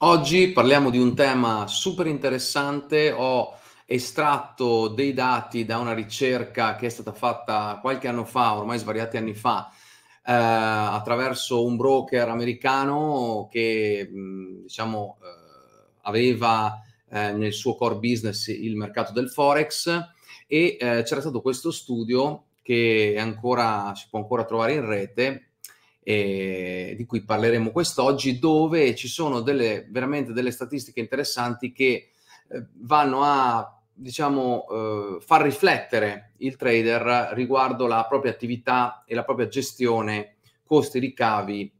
Oggi parliamo di un tema super interessante, ho estratto dei dati da una ricerca che è stata fatta qualche anno fa, ormai svariati anni fa, eh, attraverso un broker americano che diciamo eh, aveva eh, nel suo core business il mercato del forex e eh, c'era stato questo studio che ancora, si può ancora trovare in rete eh, di cui parleremo quest'oggi, dove ci sono delle, veramente delle statistiche interessanti che eh, vanno a diciamo, eh, far riflettere il trader riguardo la propria attività e la propria gestione, costi, ricavi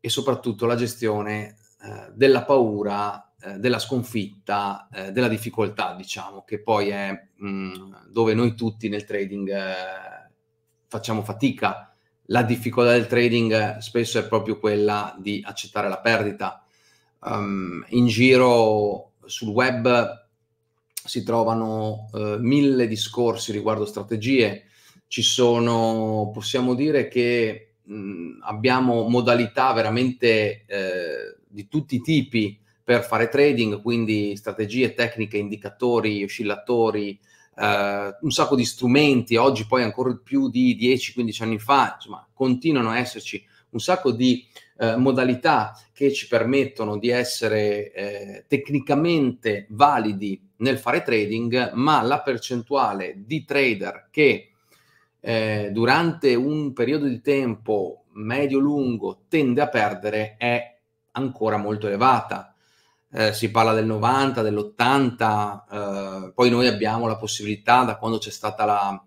e soprattutto la gestione eh, della paura, eh, della sconfitta, eh, della difficoltà, diciamo, che poi è mh, mm, dove noi tutti nel trading facciamo fatica la difficoltà del trading spesso è proprio quella di accettare la perdita. Um, in giro sul web si trovano uh, mille discorsi riguardo strategie, ci sono, possiamo dire che mh, abbiamo modalità veramente eh, di tutti i tipi per fare trading, quindi strategie, tecniche, indicatori, oscillatori, eh, un sacco di strumenti, oggi poi ancora più di 10-15 anni fa, insomma, continuano a esserci un sacco di eh, modalità che ci permettono di essere eh, tecnicamente validi nel fare trading, ma la percentuale di trader che eh, durante un periodo di tempo medio-lungo tende a perdere è ancora molto elevata eh, si parla del 90, dell'80, eh, poi noi abbiamo la possibilità da quando c'è stata la,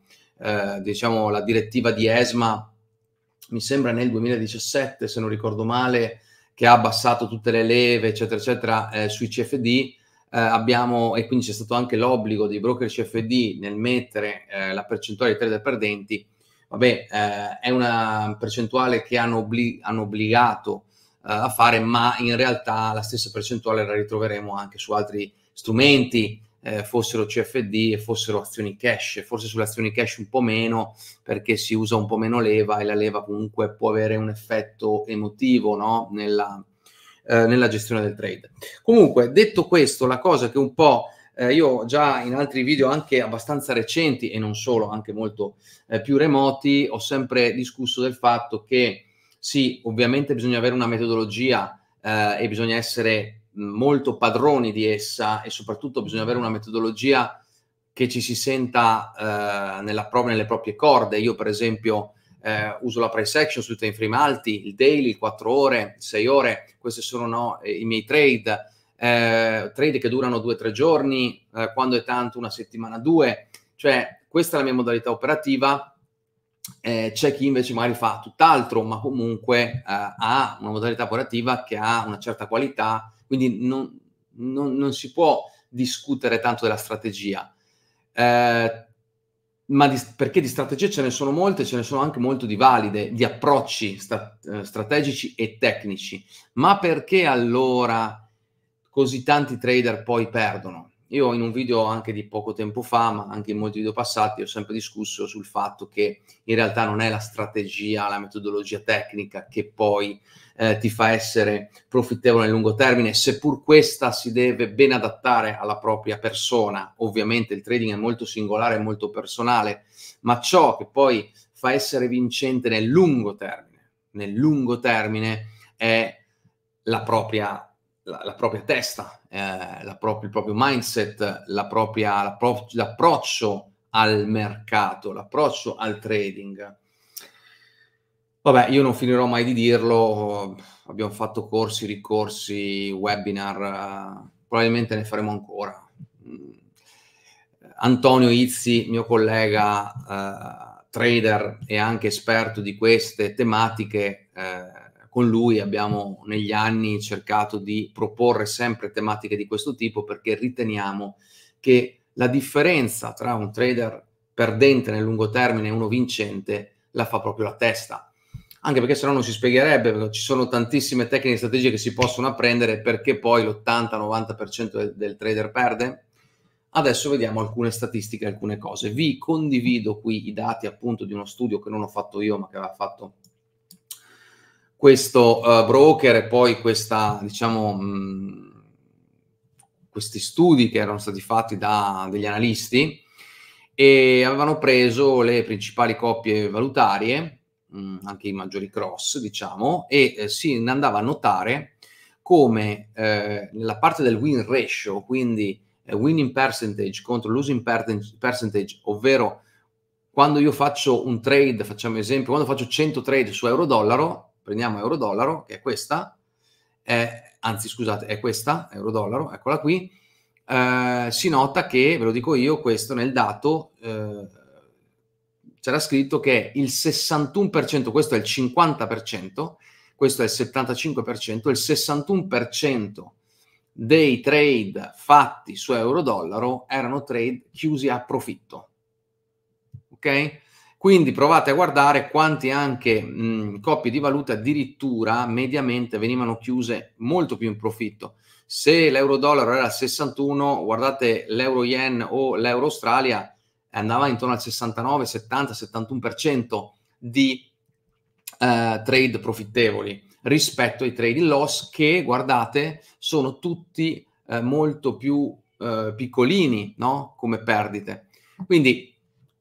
eh, diciamo, la direttiva di ESMA, mi sembra nel 2017 se non ricordo male, che ha abbassato tutte le leve eccetera eccetera eh, sui CFD, eh, abbiamo, e quindi c'è stato anche l'obbligo dei broker CFD nel mettere eh, la percentuale di trader perdenti, vabbè è una percentuale che hanno, obbli- hanno obbligato eh, a fare, ma in realtà la stessa percentuale la ritroveremo anche su altri strumenti, eh, fossero CFD e fossero azioni cash, forse sulle azioni cash un po' meno perché si usa un po' meno leva e la leva comunque può avere un effetto emotivo no? nella, eh, nella gestione del trade. Comunque, detto questo, la cosa che un po' Eh, io già in altri video anche abbastanza recenti e non solo, anche molto eh, più remoti, ho sempre discusso del fatto che sì, ovviamente bisogna avere una metodologia eh, e bisogna essere molto padroni di essa e soprattutto bisogna avere una metodologia che ci si senta eh, nella, nelle proprie corde. Io per esempio eh, uso la price action sui time frame alti, il daily, il 4 ore, 6 ore, questi sono no, eh, i miei trade, eh, trade che durano 2-3 giorni, eh, quando è tanto una settimana, due, cioè questa è la mia modalità operativa eh, c'è chi invece magari fa tutt'altro, ma comunque eh, ha una modalità operativa che ha una certa qualità, quindi non, non, non si può discutere tanto della strategia. Eh, ma di, perché di strategie ce ne sono molte, ce ne sono anche molto di valide, di approcci sta, eh, strategici e tecnici. Ma perché allora così tanti trader poi perdono? io in un video anche di poco tempo fa, ma anche in molti video passati, ho sempre discusso sul fatto che in realtà non è la strategia, la metodologia tecnica che poi eh, ti fa essere profittevole nel lungo termine, seppur questa si deve ben adattare alla propria persona. Ovviamente il trading è molto singolare, è molto personale, ma ciò che poi fa essere vincente nel lungo termine, nel lungo termine è la propria la, la propria testa, eh, la pro- il proprio mindset, la propria, la pro- l'approccio al mercato, l'approccio al trading. Vabbè, io non finirò mai di dirlo, abbiamo fatto corsi, ricorsi, webinar, probabilmente ne faremo ancora. Mm. Antonio Izzi, mio collega eh, trader e anche esperto di queste tematiche, eh, con lui abbiamo negli anni cercato di proporre sempre tematiche di questo tipo perché riteniamo che la differenza tra un trader perdente nel lungo termine e uno vincente la fa proprio la testa. Anche perché sennò non si spiegherebbe, ci sono tantissime tecniche e strategie che si possono apprendere perché poi l'80-90% del, del trader perde. Adesso vediamo alcune statistiche, alcune cose. Vi condivido qui i dati appunto di uno studio che non ho fatto io ma che aveva fatto questo uh, broker e poi questa, diciamo, mh, mm, questi studi che erano stati fatti da degli analisti e avevano preso le principali coppie valutarie, mh, mm, anche i maggiori cross, diciamo, e eh, si andava a notare come eh, parte del win ratio, quindi eh, winning percentage contro losing percentage, ovvero quando io faccio un trade, facciamo esempio, quando faccio 100 trade su euro-dollaro, prendiamo euro-dollaro, che è questa, è, anzi scusate, è questa, euro-dollaro, eccola qui, eh, si nota che, ve lo dico io, questo nel dato eh, c'era scritto che il 61%, questo è il 50%, questo è il 75%, il 61% dei trade fatti su euro-dollaro erano trade chiusi a profitto. Ok? Quindi provate a guardare quanti anche mh, coppie di valuta addirittura mediamente venivano chiuse molto più in profitto. Se l'euro-dollaro era 61, guardate l'euro-yen o l'euro-australia andava intorno al 69, 70, 71% di eh, trade profittevoli rispetto ai trade in loss che, guardate, sono tutti eh, molto più eh, piccolini no? come perdite. Quindi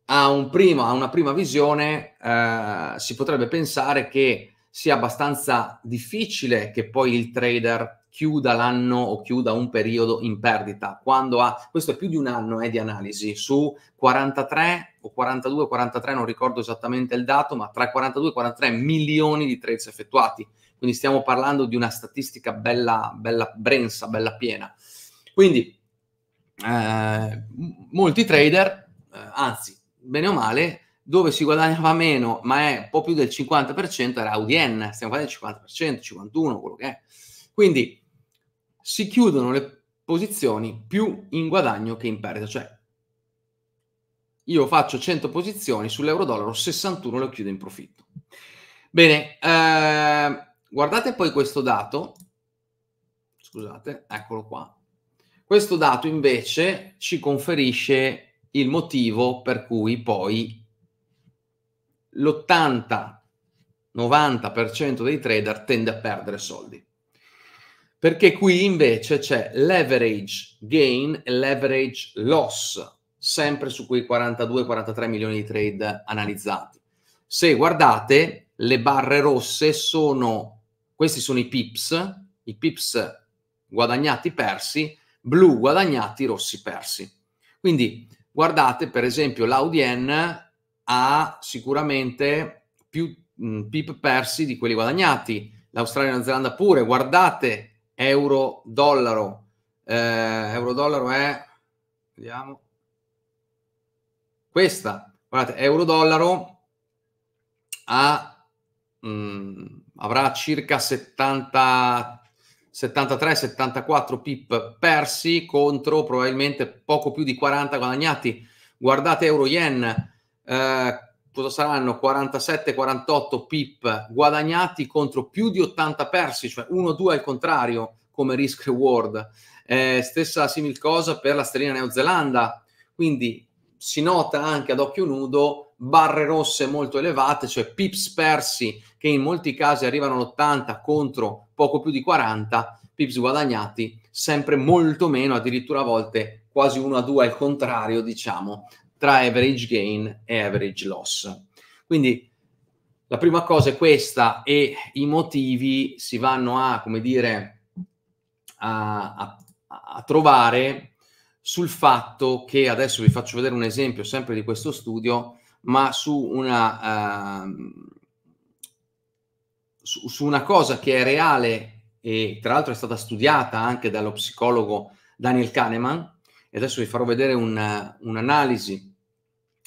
a, un prima, a una prima visione eh, si potrebbe pensare che sia abbastanza difficile che poi il trader chiuda l'anno o chiuda un periodo in perdita, quando ha, questo è più di un anno eh, di analisi, su 43 o 42, 43, non ricordo esattamente il dato, ma tra 42 e 43 milioni di trades effettuati, quindi stiamo parlando di una statistica bella, bella brensa, bella piena. Quindi eh, molti trader, eh, anzi bene o male, dove si guadagnava meno, ma è un po' più del 50%, era Audien, stiamo parlando del 50%, 51%, quello che è. Quindi si chiudono le posizioni più in guadagno che in perdita, cioè io faccio 100 posizioni sull'euro-dollaro, 61 le chiudo in profitto. Bene, eh, guardate poi questo dato, scusate, eccolo qua. Questo dato invece ci conferisce il motivo per cui poi l'80-90% dei trader tende a perdere soldi. Perché qui invece c'è leverage gain e leverage loss, sempre su quei 42-43 milioni di trade analizzati. Se guardate, le barre rosse sono, questi sono i pips, i pips guadagnati persi, blu guadagnati, rossi persi. Quindi Guardate, per esempio, l'Audi l'Audien ha sicuramente più mh, pip persi di quelli guadagnati, l'Australia e la Zelanda pure. Guardate, euro-dollaro. Eh, euro-dollaro è... Vediamo. Questa, guardate, euro-dollaro ha, mh, avrà circa 73 73-74 pip persi contro probabilmente poco più di 40 guadagnati. Guardate euro-yen, eh, cosa saranno? 47-48 pip guadagnati contro più di 80 persi, cioè 1-2 al contrario come risk reward. Eh, stessa simil cosa per la sterlina neozelanda, quindi si nota anche ad occhio nudo barre rosse molto elevate, cioè pips persi che in molti casi arrivano all'80 contro poco più di 40, pips guadagnati sempre molto meno, addirittura a volte quasi 1 a 2 al contrario, diciamo, tra average gain e average loss. Quindi la prima cosa è questa e i motivi si vanno a, come dire, a, a, a trovare sul fatto che adesso vi faccio vedere un esempio sempre di questo studio ma su una, uh, su, su una cosa che è reale e tra l'altro è stata studiata anche dallo psicologo Daniel Kahneman e adesso vi farò vedere un, un'analisi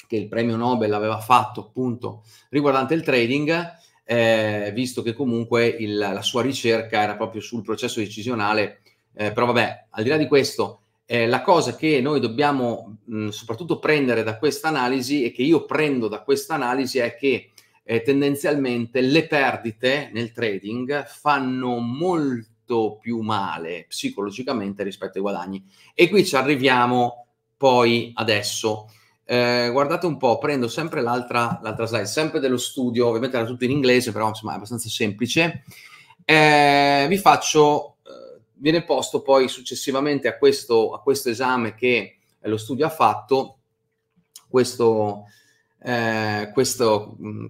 che il premio Nobel aveva fatto appunto riguardante il trading, eh, visto che comunque il, la sua ricerca era proprio sul processo decisionale, eh, però vabbè, al di là di questo, eh, la cosa che noi dobbiamo mh, mm, soprattutto prendere da questa analisi e che io prendo da questa analisi è che eh, tendenzialmente le perdite nel trading fanno molto più male psicologicamente rispetto ai guadagni. E qui ci arriviamo poi adesso. Eh, guardate un po', prendo sempre l'altra, l'altra, slide, sempre dello studio, ovviamente era tutto in inglese, però insomma è abbastanza semplice. Eh, vi faccio viene posto poi successivamente a questo, a questo esame che lo studio ha fatto, questo, eh, questo, mm,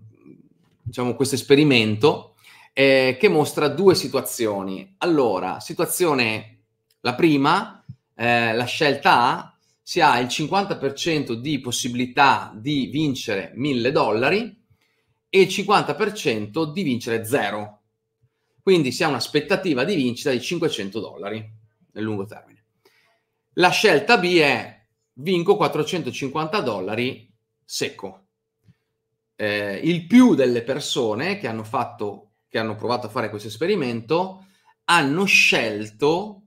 diciamo, questo esperimento eh, che mostra due situazioni. Allora, situazione, la prima, eh, la scelta A, si ha il 50% di possibilità di vincere 1000 dollari e il 50% di vincere 0 quindi si ha un'aspettativa di vincita di 500 dollari nel lungo termine. La scelta B è vinco 450 dollari secco. Eh, il più delle persone che hanno, fatto, che hanno provato a fare questo esperimento hanno scelto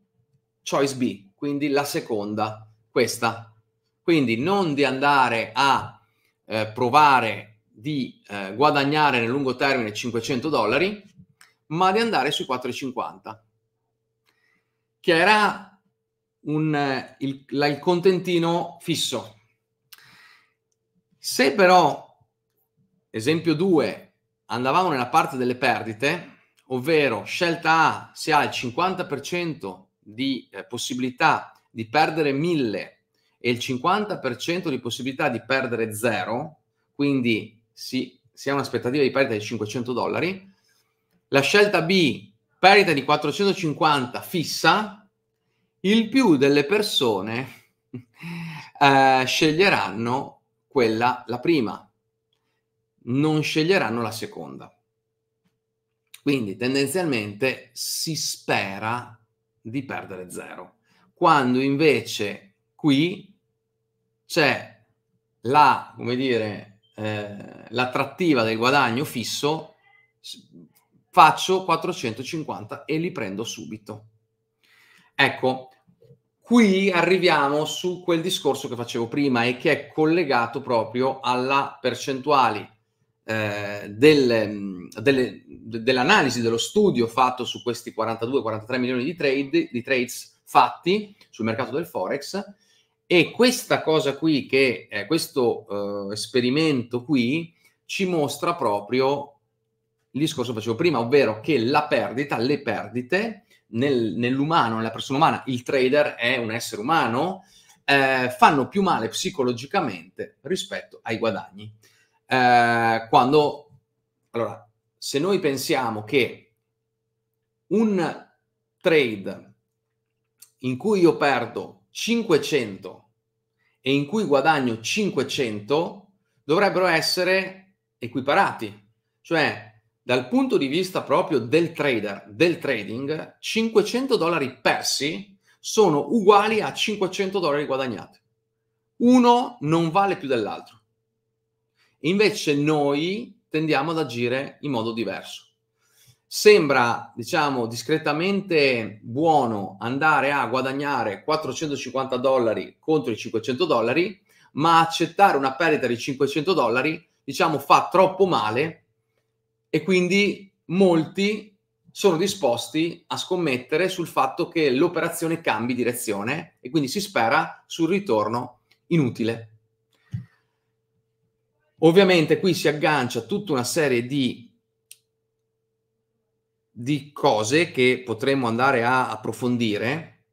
choice B, quindi la seconda, questa. Quindi non di andare a eh, provare di eh, guadagnare nel lungo termine 500 dollari, ma di andare sui 4,50, che era un, eh, il, la, il contentino fisso. Se però, esempio 2, andavamo nella parte delle perdite, ovvero scelta A si ha il 50% di eh, possibilità di perdere 1000 e il 50% di possibilità di perdere 0, quindi si, si ha un'aspettativa di perdita di 500 dollari, la scelta B, perdita di 450 fissa, il più delle persone eh, sceglieranno quella, la prima, non sceglieranno la seconda. Quindi tendenzialmente si spera di perdere zero, quando invece qui c'è la, come dire, eh, l'attrattiva del guadagno fisso faccio 450 e li prendo subito. Ecco, qui arriviamo su quel discorso che facevo prima e che è collegato proprio alla percentuale eh, del, delle, dell'analisi, dello studio fatto su questi 42-43 milioni di, trade, di trades fatti sul mercato del Forex e questa cosa qui, che, è questo eh, esperimento qui, ci mostra proprio il discorso che facevo prima, ovvero che la perdita, le perdite, nel, nell'umano, nella persona umana, il trader è un essere umano, eh, fanno più male psicologicamente rispetto ai guadagni. Eh, quando, allora, se noi pensiamo che un trade in cui io perdo 500 e in cui guadagno 500 dovrebbero essere equiparati, cioè dal punto di vista proprio del trader, del trading, 500 dollari persi sono uguali a 500 dollari guadagnati. Uno non vale più dell'altro. Invece noi tendiamo ad agire in modo diverso. Sembra, diciamo, discretamente buono andare a guadagnare 450 dollari contro i 500 dollari, ma accettare una perdita di 500 dollari, diciamo, fa troppo male e quindi molti sono disposti a scommettere sul fatto che l'operazione cambi direzione e quindi si spera sul ritorno inutile. Ovviamente qui si aggancia tutta una serie di, di cose che potremmo andare a approfondire,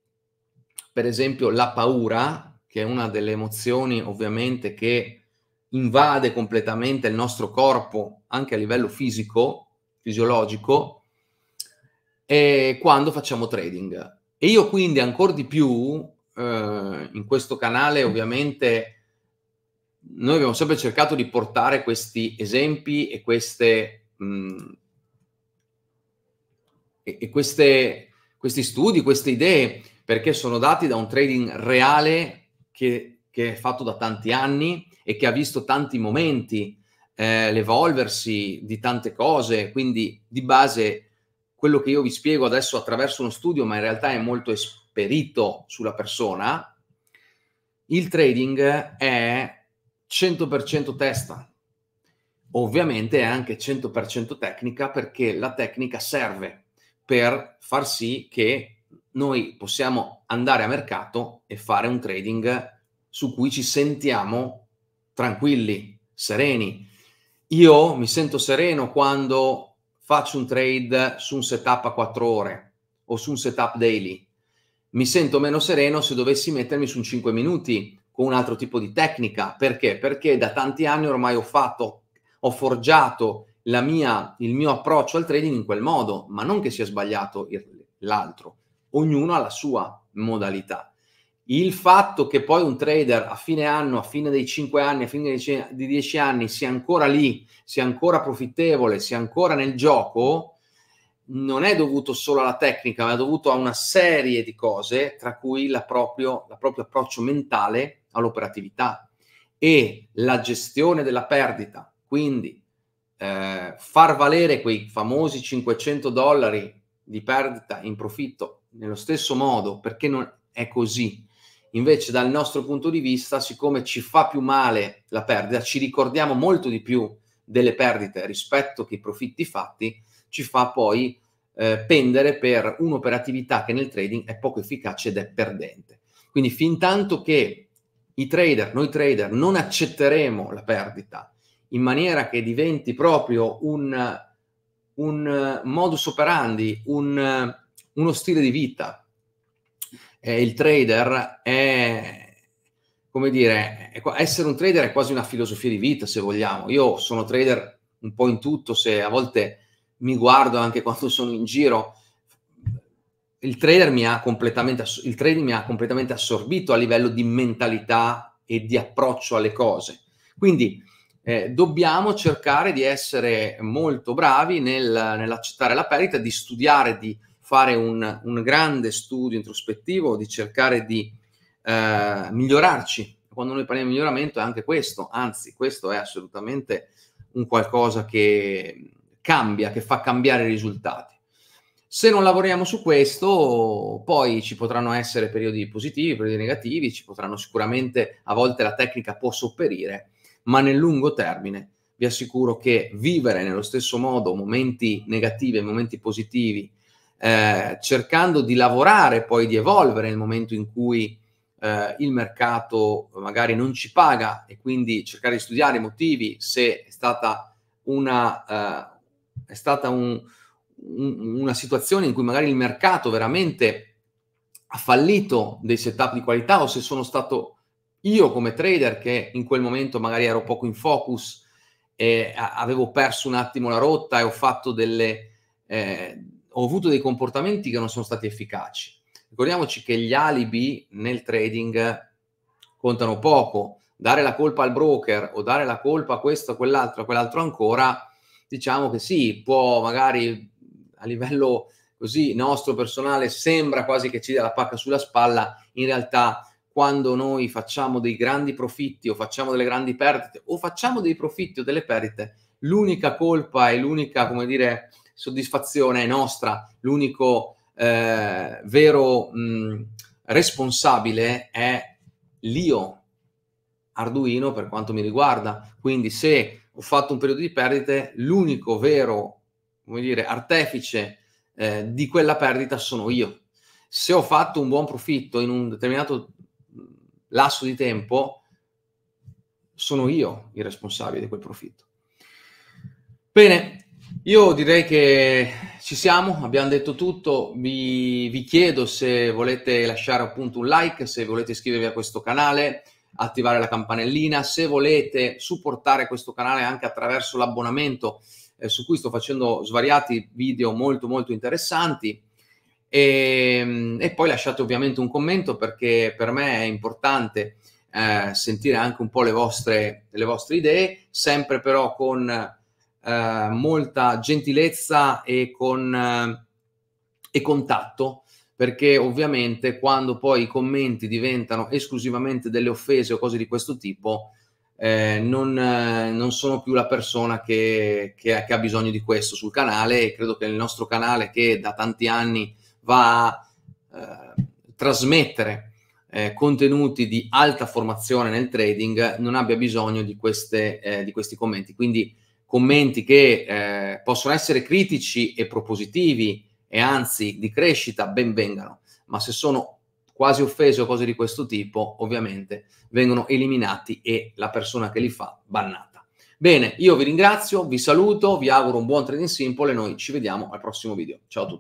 per esempio la paura, che è una delle emozioni ovviamente che invade completamente il nostro corpo anche a livello fisico, fisiologico, e quando facciamo trading. E io quindi ancora di più eh, in questo canale ovviamente noi abbiamo sempre cercato di portare questi esempi e queste, mh, mm, e, e queste questi studi, queste idee, perché sono dati da un trading reale che, che è fatto da tanti anni e che ha visto tanti momenti, eh, l'evolversi di tante cose, quindi di base quello che io vi spiego adesso attraverso uno studio, ma in realtà è molto esperito sulla persona, il trading è 100% testa. Ovviamente è anche 100% tecnica perché la tecnica serve per far sì che noi possiamo andare a mercato e fare un trading su cui ci sentiamo tranquilli, sereni. Io mi sento sereno quando faccio un trade su un setup a 4 ore o su un setup daily. Mi sento meno sereno se dovessi mettermi su un 5 minuti con un altro tipo di tecnica. Perché? Perché da tanti anni ormai ho fatto, ho forgiato mia, il mio approccio al trading in quel modo, ma non che sia sbagliato l'altro. Ognuno ha la sua modalità. Il fatto che poi un trader a fine anno, a fine dei 5 anni, a fine di 10 anni sia ancora lì, sia ancora profittevole, sia ancora nel gioco, non è dovuto solo alla tecnica, ma è dovuto a una serie di cose, tra cui il proprio, proprio approccio mentale all'operatività e la gestione della perdita. Quindi eh, far valere quei famosi 500 dollari di perdita in profitto nello stesso modo, perché non è così Invece dal nostro punto di vista, siccome ci fa più male la perdita, ci ricordiamo molto di più delle perdite rispetto che i profitti fatti, ci fa poi eh, pendere per un'operatività che nel trading è poco efficace ed è perdente. Quindi fin tanto che i trader, noi trader, non accetteremo la perdita in maniera che diventi proprio un, un eh, modus operandi, un, eh, uno stile di vita, eh, il trader è, come dire, essere un trader è quasi una filosofia di vita, se vogliamo. Io sono trader un po' in tutto, se a volte mi guardo anche quando sono in giro. Il, trader mi ha completamente, il trading mi ha completamente assorbito a livello di mentalità e di approccio alle cose. Quindi eh, dobbiamo cercare di essere molto bravi nel, nell'accettare la perdita, di studiare, di fare un, un grande studio introspettivo, di cercare di eh, migliorarci. Quando noi parliamo di miglioramento è anche questo, anzi questo è assolutamente un qualcosa che cambia, che fa cambiare i risultati. Se non lavoriamo su questo, poi ci potranno essere periodi positivi, periodi negativi, ci potranno sicuramente, a volte la tecnica può sopperire, ma nel lungo termine vi assicuro che vivere nello stesso modo momenti negativi e momenti positivi eh, cercando di lavorare, poi di evolvere nel momento in cui eh, il mercato magari non ci paga e quindi cercare di studiare i motivi se è stata una, eh, è stata un, un, una situazione in cui magari il mercato veramente ha fallito dei setup di qualità o se sono stato io come trader che in quel momento magari ero poco in focus e avevo perso un attimo la rotta e ho fatto delle, eh, ho avuto dei comportamenti che non sono stati efficaci. Ricordiamoci che gli alibi nel trading contano poco. Dare la colpa al broker o dare la colpa a questo, a quell'altro, a quell'altro ancora, diciamo che sì, può magari a livello così nostro personale sembra quasi che ci dia la pacca sulla spalla, in realtà quando noi facciamo dei grandi profitti o facciamo delle grandi perdite o facciamo dei profitti o delle perdite, l'unica colpa e l'unica, come dire, soddisfazione è nostra, l'unico eh, vero mh, responsabile è l'io Arduino per quanto mi riguarda. Quindi se ho fatto un periodo di perdite, l'unico vero, come dire, artefice eh, di quella perdita sono io. Se ho fatto un buon profitto in un determinato lasso di tempo, sono io il responsabile di quel profitto. Bene, io direi che ci siamo, abbiamo detto tutto, vi, vi, chiedo se volete lasciare appunto un like, se volete iscrivervi a questo canale, attivare la campanellina, se volete supportare questo canale anche attraverso l'abbonamento eh, su cui sto facendo svariati video molto molto interessanti e, ehm, e, poi lasciate ovviamente un commento perché per me è importante eh, sentire anche un po' le vostre, le vostre idee, sempre però con eh, molta gentilezza e con eh, e contatto perché ovviamente quando poi i commenti diventano esclusivamente delle offese o cose di questo tipo, eh, non, eh, non, sono più la persona che, che, che, ha bisogno di questo sul canale e credo che il nostro canale che da tanti anni va a eh, trasmettere eh, contenuti di alta formazione nel trading non abbia bisogno di, queste, eh, di questi commenti. Quindi commenti che eh, possono essere critici e propositivi e anzi di crescita, ben vengano, ma se sono quasi offese o cose di questo tipo, ovviamente vengono eliminati e la persona che li fa bannata. Bene, io vi ringrazio, vi saluto, vi auguro un buon trading simple e noi ci vediamo al prossimo video. Ciao a tutti.